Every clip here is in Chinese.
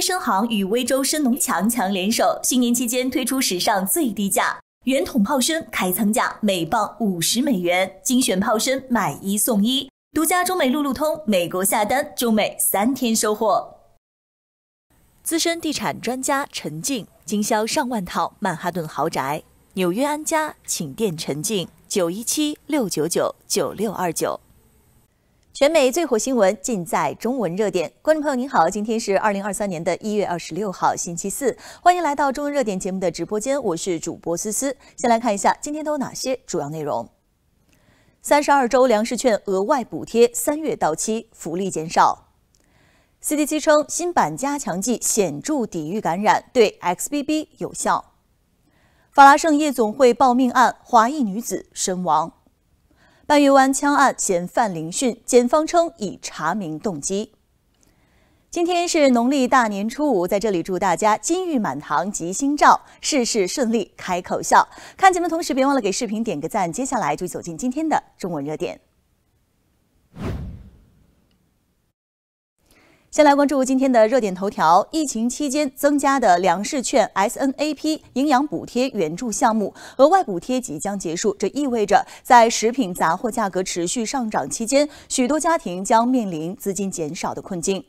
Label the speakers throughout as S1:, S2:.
S1: 深航与威州深农强强联手，新年期间推出史上最低价圆筒炮身，开仓价每磅五十美元，精选炮身买一送一，独家中美路路通，美国下单中美三天收货。资深地产专家陈静，经销上万套曼哈顿豪宅，纽约安家，请电陈静，九一七六九九九六二九。全美最火新闻尽在中文热点。观众朋友您好，今天是二零二三年的一月二十六号，星期四，欢迎来到中文热点节目的直播间，我是主播思思。先来看一下今天都有哪些主要内容：三十二周粮食券额外补贴三月到期，福利减少；CDC 称新版加强剂显著抵御感染，对 XBB 有效；法拉盛夜总会报命案，华裔女子身亡。半月湾枪案嫌犯聆讯，检方称已查明动机。今天是农历大年初五，在这里祝大家金玉满堂、吉星照，事事顺利、开口笑。看节目的同时，别忘了给视频点个赞。接下来就走进今天的中文热点。先来关注今天的热点头条：疫情期间增加的粮食券 （SNAP） 营养补贴援助项目额外补贴即将结束，这意味着在食品杂货价格持续上涨期间，许多家庭将面临资金减少的困境。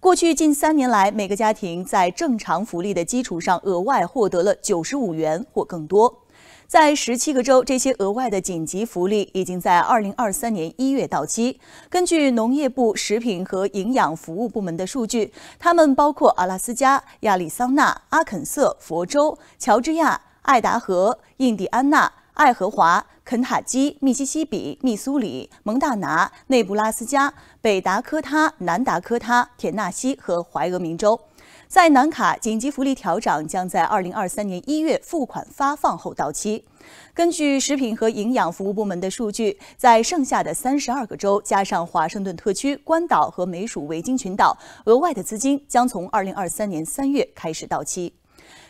S1: 过去近三年来，每个家庭在正常福利的基础上额外获得了九十五元或更多。在十七个州，这些额外的紧急福利已经在二零二三年一月到期。根据农业部食品和营养服务部门的数据，它们包括阿拉斯加、亚利桑那、阿肯色、佛州、乔治亚、爱达荷、印第安纳、爱荷华、肯塔基、密西西比、密苏里、蒙大拿、内布拉斯加、北达科他、南达科他、田纳西和怀俄明州。在南卡紧急福利调整将在二零二三年一月付款发放后到期。根据食品和营养服务部门的数据，在剩下的三十二个州加上华盛顿特区、关岛和美属维京群岛，额外的资金将从二零二三年三月开始到期。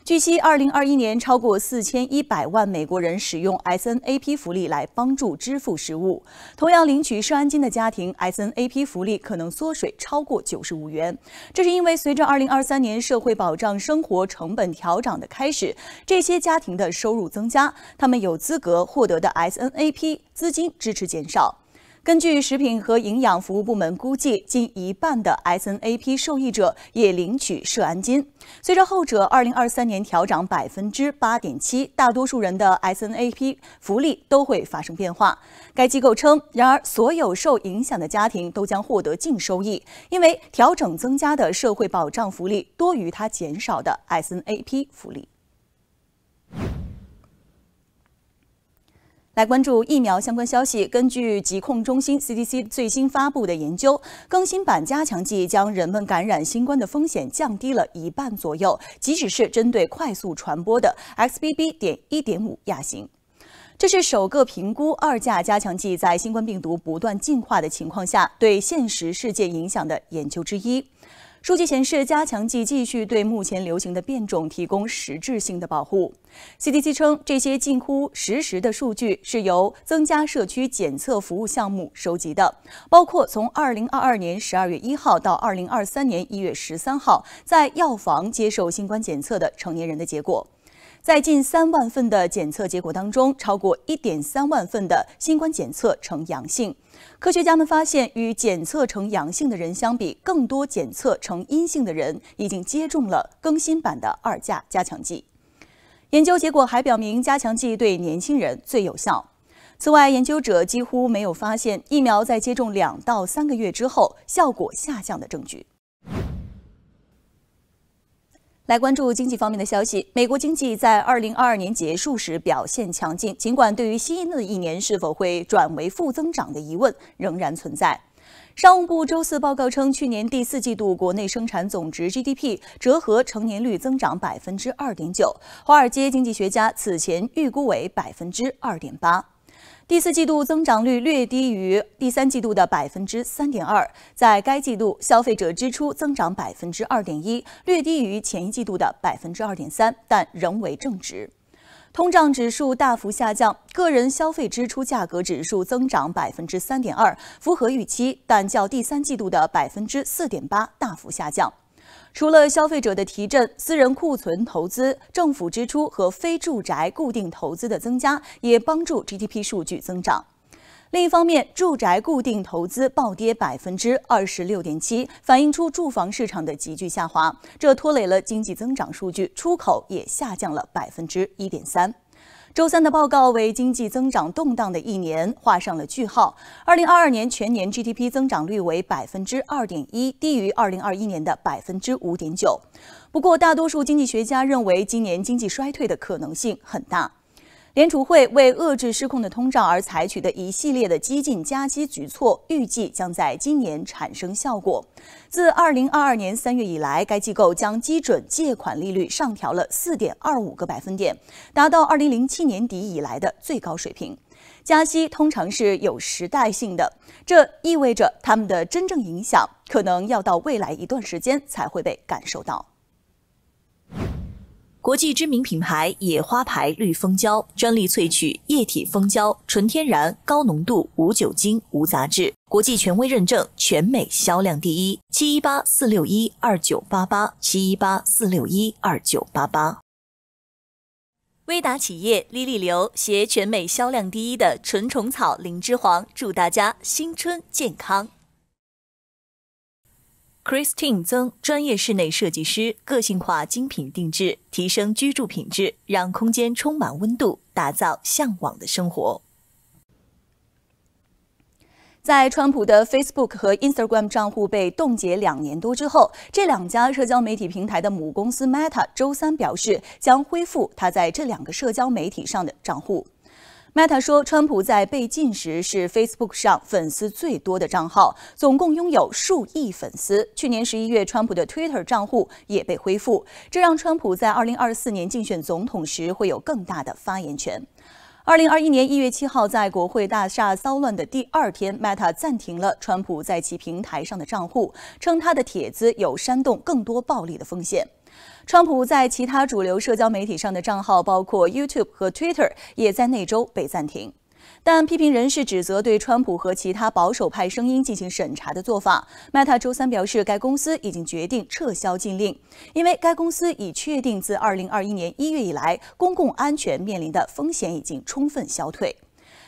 S1: 据悉，二零二一年超过四千一百万美国人使用 SNAP 福利来帮助支付食物。同样领取社安金的家庭，SNAP 福利可能缩水超过九十五元。这是因为随着二零二三年社会保障生活成本调整的开始，这些家庭的收入增加，他们有资格获得的 SNAP 资金支持减少。根据食品和营养服务部门估计，近一半的 SNAP 受益者也领取涉案金。随着后者2023年调涨8.7%，大多数人的 SNAP 福利都会发生变化。该机构称，然而所有受影响的家庭都将获得净收益，因为调整增加的社会保障福利多于它减少的 SNAP 福利。来关注疫苗相关消息。根据疾控中心 CDC 最新发布的研究，更新版加强剂将人们感染新冠的风险降低了一半左右，即使是针对快速传播的 XBB.1.5 亚型。这是首个评估二价加强剂在新冠病毒不断进化的情况下对现实世界影响的研究之一。数据显示，加强剂继续对目前流行的变种提供实质性的保护。CDC 称，这些近乎实时的数据是由增加社区检测服务项目收集的，包括从二零二二年十二月一号到二零二三年一月十三号在药房接受新冠检测的成年人的结果。在近三万份的检测结果当中，超过一点三万份的新冠检测呈阳性。科学家们发现，与检测呈阳性的人相比，更多检测呈阴性的人已经接种了更新版的二价加强剂。研究结果还表明，加强剂对年轻人最有效。此外，研究者几乎没有发现疫苗在接种两到三个月之后效果下降的证据。来关注经济方面的消息。美国经济在二零二二年结束时表现强劲，尽管对于新的一年是否会转为负增长的疑问仍然存在。商务部周四报告称，去年第四季度国内生产总值 GDP 折合成年率增长百分之二点九，华尔街经济学家此前预估为百分之二点八。第四季度增长率略低于第三季度的百分之三点二，在该季度消费者支出增长百分之二点一，略低于前一季度的百分之二点三，但仍为正值。通胀指数大幅下降，个人消费支出价格指数增长百分之三点二，符合预期，但较第三季度的百分之四点八大幅下降。除了消费者的提振、私人库存投资、政府支出和非住宅固定投资的增加，也帮助 GDP 数据增长。另一方面，住宅固定投资暴跌百分之二十六点七，反映出住房市场的急剧下滑，这拖累了经济增长数据。出口也下降了百分之一点三。周三的报告为经济增长动荡的一年画上了句号。二零二二年全年 GDP 增长率为百分之二点一，低于二零二一年的百分之五点九。不过，大多数经济学家认为今年经济衰退的可能性很大。联储会为遏制失控的通胀而采取的一系列的激进加息举措，预计将在今年产生效果。自2022年3月以来，该机构将基准借款利率上调了4.25个百分点，达到2007年底以来的最高水平。加息通常是有时代性的，这意味着他们的真正影响可能要到未来一段时间才会被感受到。国际知名品牌野花牌绿蜂胶专利萃取液体蜂胶，纯天然、高浓度、无酒精、无杂质，国际权威认证，全美销量第一。七一八四六一二九八八七一八四六一二九八八。威达企业李立流携全美销量第一的纯虫草灵芝黄，祝大家新春健康。Christine 曾专业室内设计师，个性化精品定制，提升居住品质，让空间充满温度，打造向往的生活。在川普的 Facebook 和 Instagram 账户被冻结两年多之后，这两家社交媒体平台的母公司 Meta 周三表示，将恢复它在这两个社交媒体上的账户。Meta 说，川普在被禁时是 Facebook 上粉丝最多的账号，总共拥有数亿粉丝。去年十一月，川普的 Twitter 账户也被恢复，这让川普在二零二四年竞选总统时会有更大的发言权。二零二一年一月七号，在国会大厦骚乱的第二天，Meta 暂停了川普在其平台上的账户，称他的帖子有煽动更多暴力的风险。川普在其他主流社交媒体上的账号，包括 YouTube 和 Twitter，也在那周被暂停。但批评人士指责对川普和其他保守派声音进行审查的做法。Meta 周三表示，该公司已经决定撤销禁令，因为该公司已确定自2021年1月以来，公共安全面临的风险已经充分消退。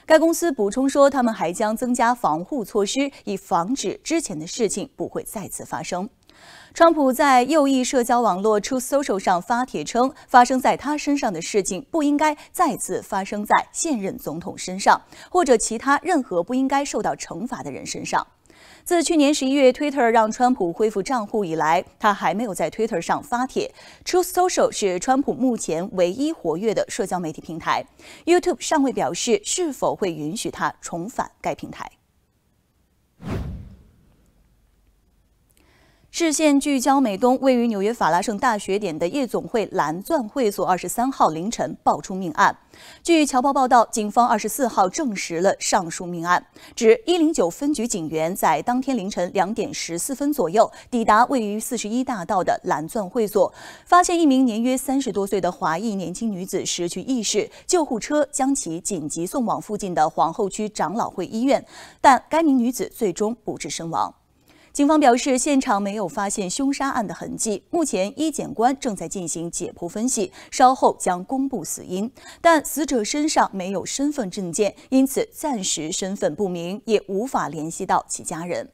S1: 该公司补充说，他们还将增加防护措施，以防止之前的事情不会再次发生。川普在右翼社交网络 Truth Social 上发帖称，发生在他身上的事情不应该再次发生在现任总统身上，或者其他任何不应该受到惩罚的人身上。自去年十一月 Twitter 让川普恢复账户以来，他还没有在 Twitter 上发帖。Truth Social 是川普目前唯一活跃的社交媒体平台。YouTube 尚未表示是否会允许他重返该平台。视线聚焦美东，位于纽约法拉盛大学点的夜总会“蓝钻会所”二十三号凌晨爆出命案。据《侨报》报道，警方二十四号证实了上述命案，指一零九分局警员在当天凌晨两点十四分左右抵达位于四十一大道的“蓝钻会所”，发现一名年约三十多岁的华裔年轻女子失去意识，救护车将其紧急送往附近的皇后区长老会医院，但该名女子最终不治身亡。警方表示，现场没有发现凶杀案的痕迹。目前，医检官正在进行解剖分析，稍后将公布死因。但死者身上没有身份证件，因此暂时身份不明，也无法联系到其家人。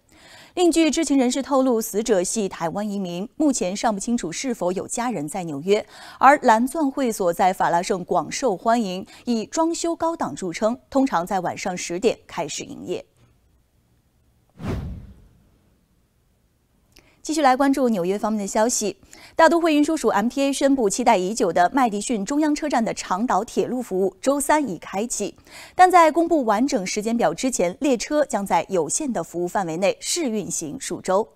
S1: 另据知情人士透露，死者系台湾移民，目前尚不清楚是否有家人在纽约。而蓝钻会所在法拉盛广受欢迎，以装修高档著称，通常在晚上十点开始营业。继续来关注纽约方面的消息。大都会运输署 MTA 宣布，期待已久的麦迪逊中央车站的长岛铁路服务周三已开启，但在公布完整时间表之前，列车将在有限的服务范围内试运行数周。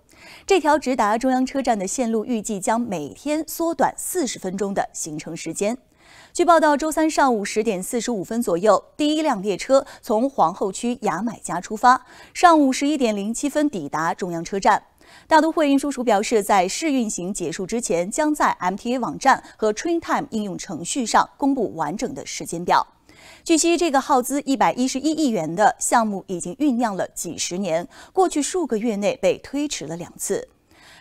S1: 这条直达中央车站的线路预计将每天缩短四十分钟的行程时间。据报道，周三上午十点四十五分左右，第一辆列车从皇后区牙买加出发，上午十一点零七分抵达中央车站。大都会运输署表示，在试运行结束之前，将在 MTA 网站和 Train Time 应用程序上公布完整的时间表。据悉，这个耗资111亿元的项目已经酝酿了几十年，过去数个月内被推迟了两次。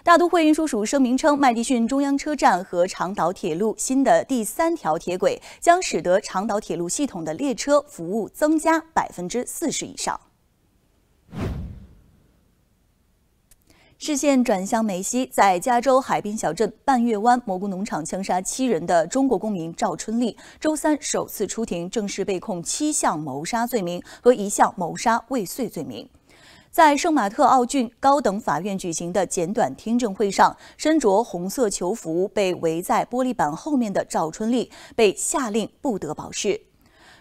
S1: 大都会运输署声明称，麦迪逊中央车站和长岛铁路新的第三条铁轨将使得长岛铁路系统的列车服务增加40%以上。视线转向梅西，在加州海滨小镇半月湾蘑菇农场枪杀七人的中国公民赵春丽，周三首次出庭，正式被控七项谋杀罪名和一项谋杀未遂罪名。在圣马特奥郡高等法院举行的简短听证会上，身着红色囚服、被围在玻璃板后面的赵春丽被下令不得保释。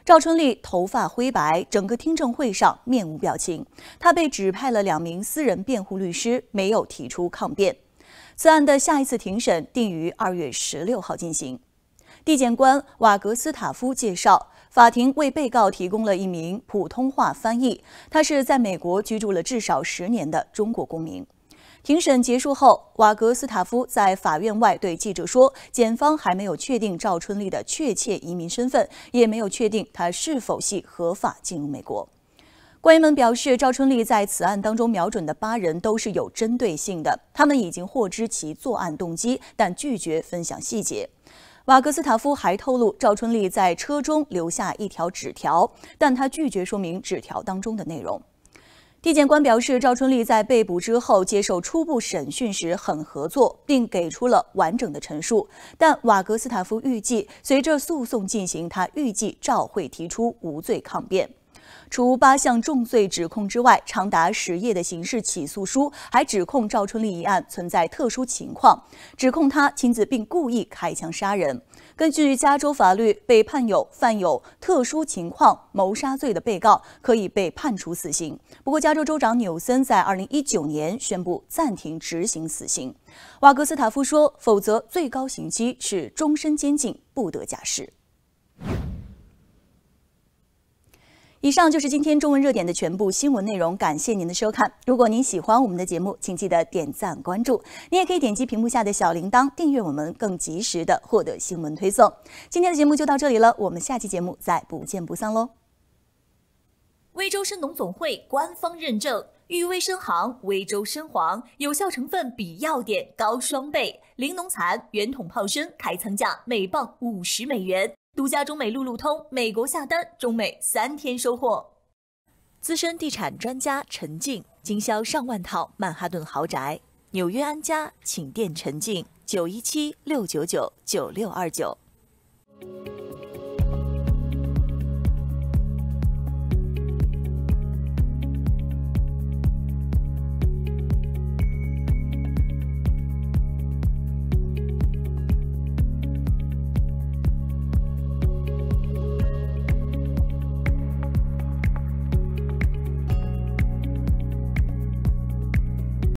S1: 赵春丽头发灰白，整个听证会上面无表情。她被指派了两名私人辩护律师，没有提出抗辩。此案的下一次庭审定于二月十六号进行。地检官瓦格斯塔夫介绍，法庭为被告提供了一名普通话翻译，他是在美国居住了至少十年的中国公民。庭审结束后，瓦格斯塔夫在法院外对记者说：“检方还没有确定赵春丽的确切移民身份，也没有确定她是否系合法进入美国。”官员们表示，赵春丽在此案当中瞄准的八人都是有针对性的，他们已经获知其作案动机，但拒绝分享细节。瓦格斯塔夫还透露，赵春丽在车中留下一条纸条，但他拒绝说明纸条当中的内容。地检官表示，赵春丽在被捕之后接受初步审讯时很合作，并给出了完整的陈述。但瓦格斯塔夫预计，随着诉讼进行，他预计赵会提出无罪抗辩。除八项重罪指控之外，长达十页的刑事起诉书还指控赵春丽一案存在特殊情况，指控他亲自并故意开枪杀人。根据加州法律，被判有犯有特殊情况谋杀罪的被告可以被判处死刑。不过，加州州长纽森在2019年宣布暂停执行死刑。瓦格斯塔夫说，否则最高刑期是终身监禁，不得假释。以上就是今天中文热点的全部新闻内容，感谢您的收看。如果您喜欢我们的节目，请记得点赞关注。您也可以点击屏幕下的小铃铛，订阅我们，更及时的获得新闻推送。今天的节目就到这里了，我们下期节目再不见不散喽。威州生农总会官方认证，誉威生行，威州生黄有效成分比药典高双倍，零农残，圆筒泡参，开仓价每磅五十美元。独家中美路路通，美国下单，中美三天收货。资深地产专家陈静，经销上万套曼哈顿豪宅，纽约安家，请电陈静，九一七六九九九六二九。